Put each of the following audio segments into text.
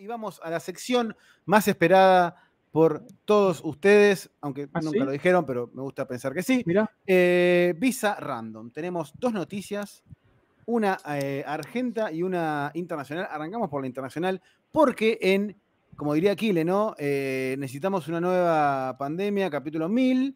y vamos a la sección más esperada por todos ustedes, aunque ¿Ah, nunca lo dijeron, pero me gusta pensar que sí. Mira. Eh, visa Random. Tenemos dos noticias, una eh, argenta y una internacional. Arrancamos por la internacional, porque en, como diría Kile, ¿no? Eh, necesitamos una nueva pandemia, capítulo 1000.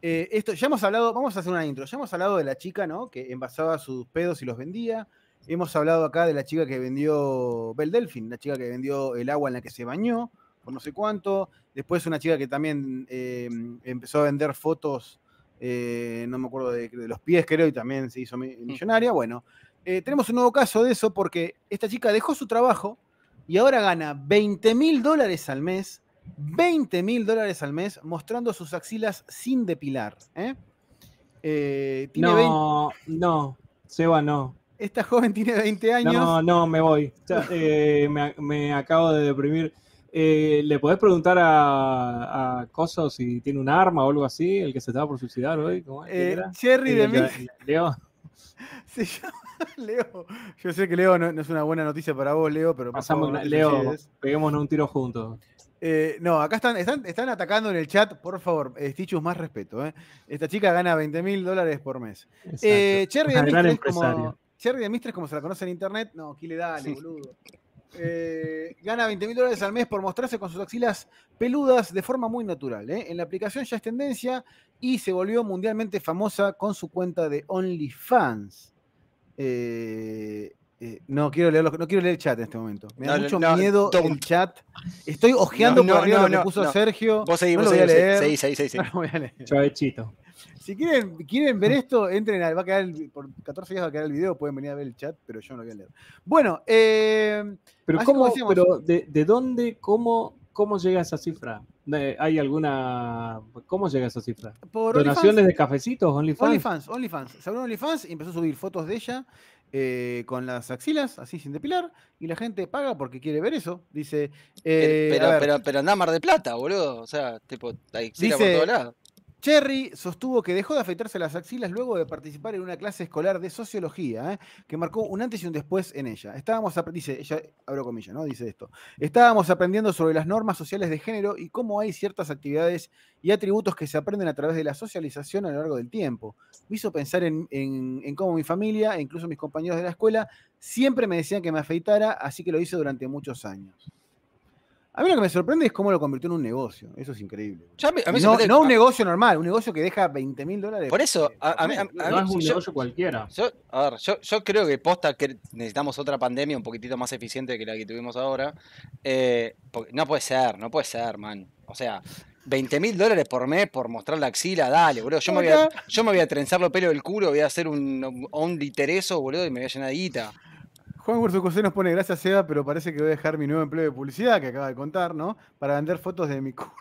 esto, ya hemos hablado, vamos a hacer una intro, ya hemos hablado de la chica, ¿no? Que envasaba sus pedos y los vendía. Hemos hablado acá de la chica que vendió Bel Delfin, la chica que vendió el agua en la que se bañó, por no sé cuánto. Después una chica que también eh, empezó a vender fotos, eh, no me acuerdo de, los pies, creo, y también se hizo mm. millonaria. Bueno, eh, tenemos un nuevo caso de eso porque esta chica dejó su trabajo y ahora gana 20 mil dólares al mes, 20 mil dólares al mes mostrando sus axilas sin depilar. no, se no, Seba, no. Esta joven tiene 20 años. No, no, me voy. Eh, me, acabo de deprimir. Eh, ¿Le podés preguntar a, a si tiene un arma o algo así? El que se estaba por suicidar hoy. Cherry eh, de mí. Leo. Leo. Yo sé que Leo no, es una buena noticia para vos, Leo, pero pasamos. Leo, peguémonos un tiro juntos. no, acá están, están, atacando en el chat, por favor, Stichus, más respeto. Esta chica gana 20 mil dólares por mes. Cherry de mí es como, Cherry de Mistres, como se la conoce en internet, no, aquí le da, boludo. Eh, gana 20 mil dólares al mes por mostrarse con sus axilas peludas de forma muy natural. ¿eh? En la aplicación ya es tendencia y se volvió mundialmente famosa con su cuenta de OnlyFans. Eh, no, quiero no quiero leer el chat en este momento. Me da mucho miedo el chat. Estoy ojeando por arriba lo que puso Sergio. Vos seguís, no lo voy a leer. Si quieren, quieren ver esto, entren Va a quedar por 14 días va a quedar el video, pueden venir a ver el chat, pero yo no lo voy a leer. Bueno, eh, pero cómo, de, dónde, cómo, cómo llega esa cifra? ¿Hay alguna. ¿Cómo llega esa cifra? Por ¿Donaciones de cafecitos? OnlyFans. OnlyFans, OnlyFans. Se OnlyFans y empezó a subir fotos de ella. Eh, con las axilas, así sin depilar, y la gente paga porque quiere ver eso. Dice. pero, eh, pero, pero, nada más de Plata, boludo. O sea, tipo, hay axila por todos lados. Cherry sostuvo que dejó de afeitarse las axilas luego de participar en una clase escolar de sociología, ¿eh? que marcó un antes y un después en ella. Estábamos, dice, abro comillas, ¿no? Dice esto. Estábamos aprendiendo sobre las normas sociales de género y cómo hay ciertas actividades y atributos que se aprenden a través de la socialización a lo largo del tiempo. Me hizo pensar en, en cómo mi familia e incluso mis compañeros de la escuela siempre me decían que me afeitara, así que lo hice durante muchos años. A mí lo que me sorprende es cómo lo convirtió en un negocio. Eso es increíble. no, un negocio normal, un negocio que deja 20 mil dólares. Por eso, a, mí, no es un negocio cualquiera. Yo, a yo, creo que posta que necesitamos otra pandemia un poquitito más eficiente que la que tuvimos ahora. Eh, no puede ser, no puede ser, man. O sea, 20 mil dólares por mes por mostrar la axila, dale, boludo. Yo, me voy, a, yo me voy a trenzar los pelos del culo, voy a hacer un, un, un boludo, y me voy a llenar de guita. Juan Gurso José nos pone gracias, Eva, pero parece que voy a dejar mi nuevo empleo de publicidad que acaba de contar, ¿no? Para vender fotos de mi culo.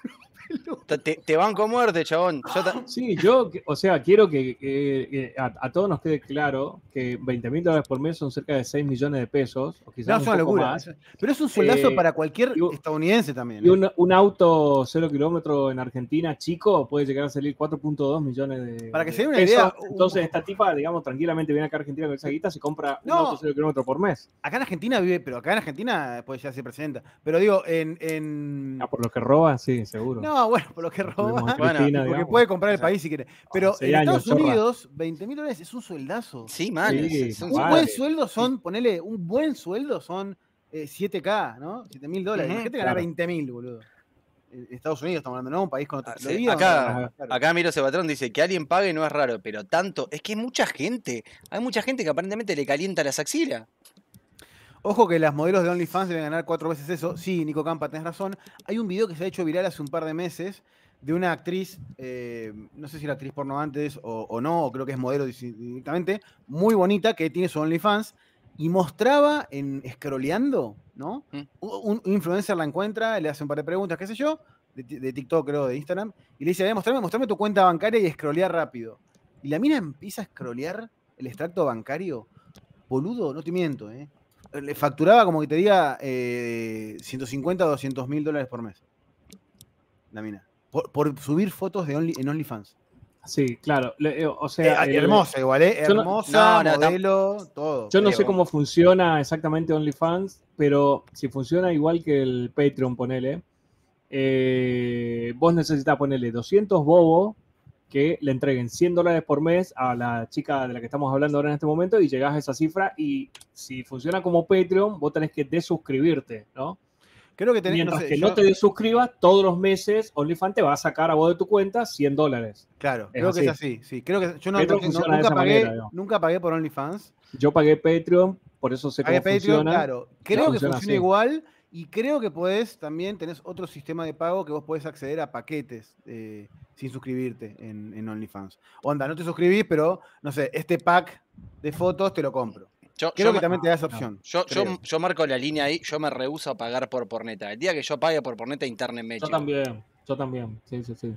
Te, te, banco a muerte, chabón. Sí, yo, o sea, quiero que, a, todos nos quede claro que 20 mil dólares por mes son cerca de 6 millones de pesos. O quizás no, un es una locura. Pero es un soldazo eh, para cualquier estadounidense también. Y eh. un, auto 0 kilómetro en Argentina chico puede llegar a salir 4.2 millones de. Para que se dé una idea. Uh. Entonces, esta tipa, digamos, tranquilamente viene acá a Argentina con esa guita, se compra un auto 0 kilómetro por mes. Acá en Argentina vive, pero acá en Argentina puede ya ser presidenta. Pero digo, en. en... Ah, por lo que roban sí, seguro. No, Ah, bueno, por lo que roba, porque puede comprar el país si quiere. Pero en Estados Unidos, 20.000 20 mil dólares es un sueldazo. Sí, man. un buen sueldo son, ponele, un buen sueldo son 7K, eh, ¿no? 7 mil dólares. gana claro. 20 mil, boludo. Estados Unidos estamos hablando, ¿no? Un país con otra ah, acá, miro ese patrón, dice que alguien pague no es raro, pero tanto. Es que hay mucha gente. Hay mucha gente que aparentemente le calienta las axilas. Ojo que las modelos de OnlyFans deben ganar cuatro veces eso. Sí, Nico Campa, tenés razón. Hay un video que se ha hecho viral hace un par de meses de una actriz, eh, no sé si era actriz porno antes o, no, creo que es modelo directamente, muy bonita, que tiene su OnlyFans, y mostraba en scrolleando, ¿no? Mm. Un, influencer la encuentra, le hace un par de preguntas, qué sé yo, de, TikTok creo, de Instagram, y le dice, ver, mostrame, mostrame tu cuenta bancaria y scrollear rápido. Y la mina empieza a scrollear el extracto bancario. Boludo, no te miento, ¿eh? le facturaba como que te diga 150 eh, o 200 mil dólares por mes. La mina. Por, subir fotos de en OnlyFans. Sí, claro. Eh, o sea, eh, hermosa, igual, ¿eh? Hermosa, modelo, todo. Yo no sé cómo funciona exactamente OnlyFans, pero si funciona igual que el Patreon, ponele. vos necesitas ponerle 200 bobos que le entreguen 100 dólares por mes a la chica de la que estamos hablando ahora en este momento y llegas a esa cifra y si funciona como Patreon, vos tenés que desuscribirte, ¿no? Creo que tenés, Mientras que no te desuscribas, todos los meses OnlyFans te va a sacar a vos de tu cuenta 100 dólares. Claro, creo que es así, sí. Creo que yo nunca, pagué, por OnlyFans. Yo pagué Patreon, por eso sé que Claro, creo que funciona igual y creo que podés también, tenés otro sistema de pago que vos podés acceder a paquetes eh, sin suscribirte en, OnlyFans. Onda, no te suscribís, pero no sé, este pack de fotos te lo compro. Yo, creo que también te das opción. Yo, marco la línea ahí, yo me rehúso a pagar por porneta. El día que yo pague por porneta, internet me Yo también, yo también, sí, sí, sí.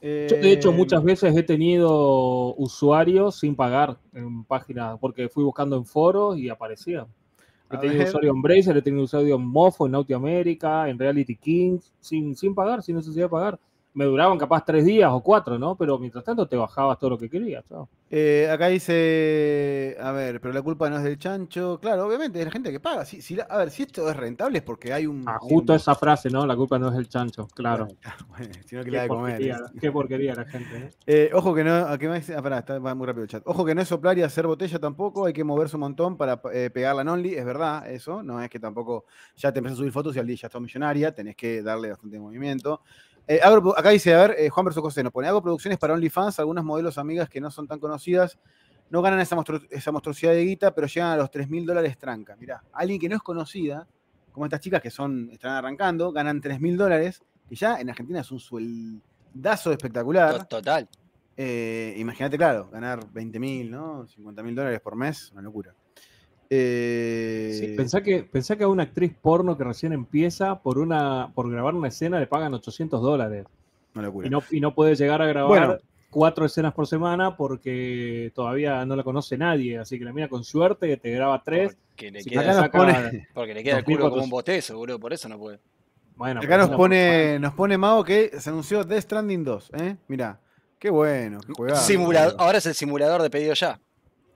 Yo, de hecho, eh, muchas veces he tenido usuarios sin pagar en páginas, porque fui buscando en foros y aparecían. He tenido usuario en Bracer, he tenido usuario en Mofo, en Nauti America, en Reality Kings, sin, sin pagar, sin necesidad de pagar me duraban capaz tres días o cuatro, ¿no? Pero mientras tanto te bajabas todo lo que querías. Eh, acá dice, a ver, pero la culpa no es del chancho. Claro, obviamente, es la gente que paga. a ver, si esto es rentable es porque ah, hay un... justo esa frase, ¿no? La culpa no es del chancho, claro. Bueno, sino que la de qué porquería la gente. ¿eh? ojo que no... ¿a ah, qué ah, va muy rápido el chat. Ojo que no es soplar y hacer botella tampoco. Hay que moverse un montón para eh, pegarla la only. Es verdad eso. No es que tampoco ya te empiezas a subir fotos y al día ya estás millonaria. Tenés que darle bastante movimiento. Eh, acá dice, a ver, eh, Juan versus José nos pone, hago producciones para OnlyFans, algunas modelos amigas que no son tan conocidas, no ganan esa, monstruosidad de guita, pero llegan a los 3 mil dólares tranca. Mirá, alguien que no es conocida, como estas chicas que son, están arrancando, ganan 3 mil dólares, que ya en Argentina es un sueldazo espectacular. Total. Eh, imagínate, claro, ganar 20 mil, ¿no? 50 mil dólares por mes, una locura. Eh, sí, pensá que, a una actriz porno que recién empieza por, una, por grabar una escena le pagan 800 dólares. Y no, puede llegar a grabar cuatro escenas por semana porque todavía no la conoce nadie. Así que la mira con suerte que te graba tres. Porque le, queda, el culo como un botezo, boludo. Por eso no puede. Bueno, Acá nos pone, nos pone Mago que se anunció Death Stranding 2. mira ¿eh? Mirá, qué bueno. Ahora es el simulador de pedido ya.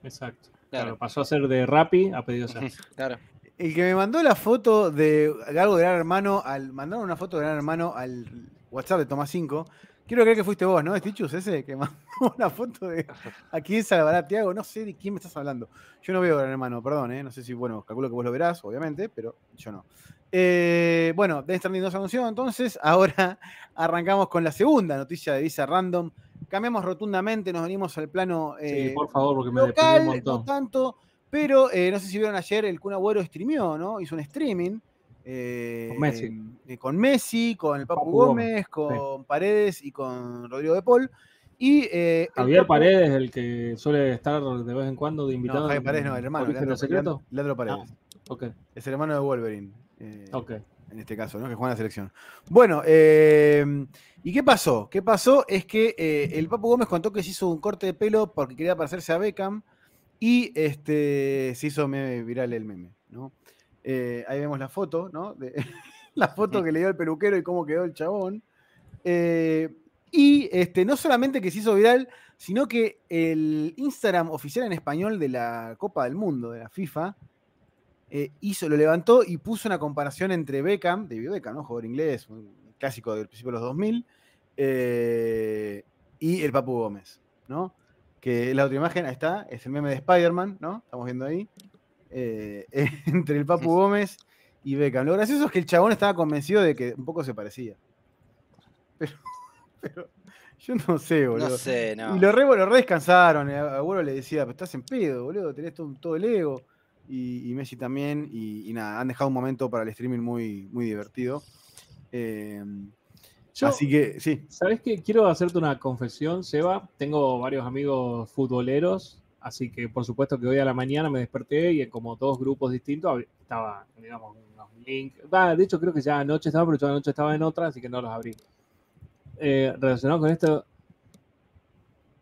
Exacto. Claro. pasó a ser de Rappi a pedido Claro. El que me mandó la foto de algo de Gran Hermano, al mandaron una foto de Gran Hermano al WhatsApp de Tomás 5. Quiero creer que fuiste vos, ¿no? Estichus ese que mandó una foto de a quién salvará Tiago. No sé de quién me estás hablando. Yo no veo Gran Hermano, perdón, ¿eh? No sé si, bueno, calculo que vos lo verás, obviamente, pero yo no. Eh, bueno, de no nos anunció, entonces ahora arrancamos con la segunda noticia de Visa Random cambiamos rotundamente, nos venimos al plano sí, eh, por favor, porque me local, un no tanto, pero eh, no sé si vieron ayer, el Kun Agüero streameó, ¿no? Hizo un streaming. Eh, con, Messi. con Messi. con el Papu, Gómez, con Paredes y con Rodrigo de Paul. Y, Javier Paredes, el que suele estar de vez en cuando de invitado. No, Javier Paredes no, el hermano. Leandro, Leandro, Paredes. Ah, ok. Es el hermano de Wolverine. ok en este caso, ¿no? Que juega la selección. Bueno, eh, ¿y qué pasó? ¿Qué pasó? Es que eh, el Papu Gómez contó que se hizo un corte de pelo porque quería parecerse a Beckham y este, se hizo viral el meme, eh, ahí vemos la foto, ¿no? De, la foto que le dio el peluquero y cómo quedó el chabón. y este, no solamente que se hizo viral, sino que el Instagram oficial en español de la Copa del Mundo, de la FIFA, eh, hizo, lo levantó y puso una comparación entre Beckham, David Beckham, ¿no? jugador inglés, un clásico del principio de los 2000, eh, y el Papu Gómez, ¿no? Que la otra imagen, ahí está, es el meme de Spider-Man, ¿no? Estamos viendo ahí. Eh, entre el Papu Gómez y Beckham. Lo gracioso es que el chabón estaba convencido de que un poco se parecía. Pero, yo no sé, boludo. No sé, no. Y los re, lo re descansaron. El abuelo le decía, pero estás en pedo, boludo, tenés todo el ego y, Messi también, y, nada, han dejado un momento para el streaming muy, muy divertido. Eh, así que, sí. ¿Sabes qué? Quiero hacerte una confesión, Seba. Tengo varios amigos futboleros, así que por supuesto que hoy a la mañana me desperté y en como dos grupos distintos estaba, digamos, unos links. Ah, de hecho, creo que ya anoche estaba, pero yo anoche estaba en otra, así que no los abrí. Eh, relacionado con esto,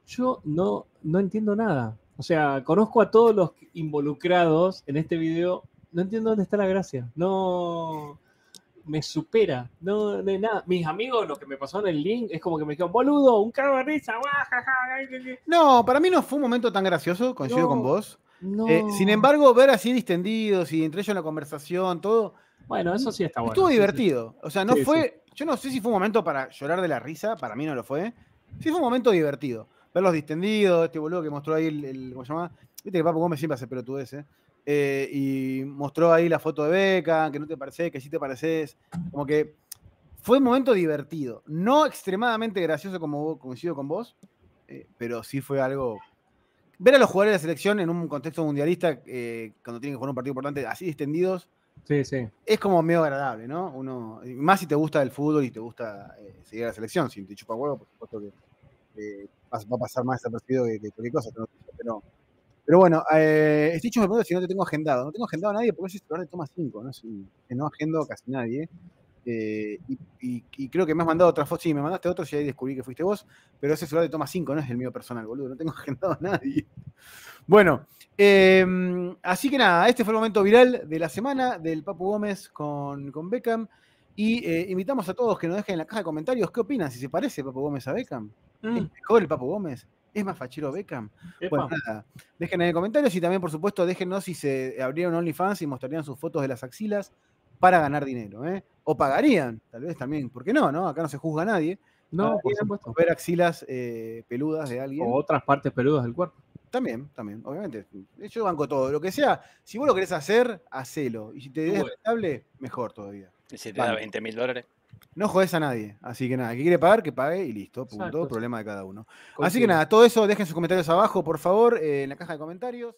yo no, no entiendo nada. O sea, conozco a todos los involucrados en este video. No entiendo dónde está la gracia. No me supera. No, de nada. Mis amigos, lo que me pasó en el link, es como que me dijeron, boludo, un cago de risa. No, para mí no fue un momento tan gracioso, coincido con vos. Eh, sin embargo, ver así distendidos y entre ellos la conversación, todo. Bueno, eso sí está bueno. Estuvo divertido. O sea, no fue. Yo no sé si fue un momento para llorar de la risa, para mí no lo fue. Sí fue un momento divertido verlos distendidos, este boludo que mostró ahí el, ¿cómo se llama? Viste que Papo Gómez siempre hace pelotudes, ¿eh? ¿eh? y mostró ahí la foto de Beca, que no te parece que sí te pareces. Como que fue un momento divertido. No extremadamente gracioso como coincido con vos, eh, pero sí fue algo. Ver a los jugadores de la selección en un contexto mundialista, eh, cuando tienen que jugar un partido importante, así distendidos, sí, sí. es como medio agradable, ¿no? Uno, más si te gusta el fútbol y te gusta seguir a la selección, si te chupa huevo, por supuesto que va a pasar más desapercibido que, que cualquier cosa. Pero, pero bueno, eh, este hecho me si no te tengo agendado. No tengo agendado a nadie porque ese celular de toma 5, ¿no? que no agendo casi nadie. Eh, y, creo que me has mandado otra foto. Sí, me mandaste otro y ahí descubrí que fuiste vos. Pero ese celular de toma 5 no es el mío personal, boludo. No tengo agendado a nadie. Bueno, em, así que nada, este fue el momento viral de la semana del Papu Gómez con, con Beckham. Y eh, invitamos a todos que nos dejen en la caja de comentarios qué opinan, si se parece Papo Gómez a Beckham. ¿Es mm. mejor el Papo Gómez? ¿Es más fachero Beckham? Pues nada. Dejen en el comentarios y también, por supuesto, déjenos si se abrieron OnlyFans y mostrarían sus fotos de las axilas para ganar dinero. ¿eh? O pagarían, tal vez también. ¿Por qué no? no? Acá no se juzga a nadie. No, pues, Ver axilas eh, peludas de alguien. O otras partes peludas del cuerpo. También, también, obviamente. Yo banco todo. Lo que sea, si vos lo querés hacer, hacelo. Y si te des estable, mejor todavía si te da 20 mil dólares. No jodes a nadie. Así que nada, que quiere pagar, que pague y listo. Punto. Problema de cada uno. Así que nada, todo eso, dejen sus comentarios abajo, por favor, eh, en la caja de comentarios.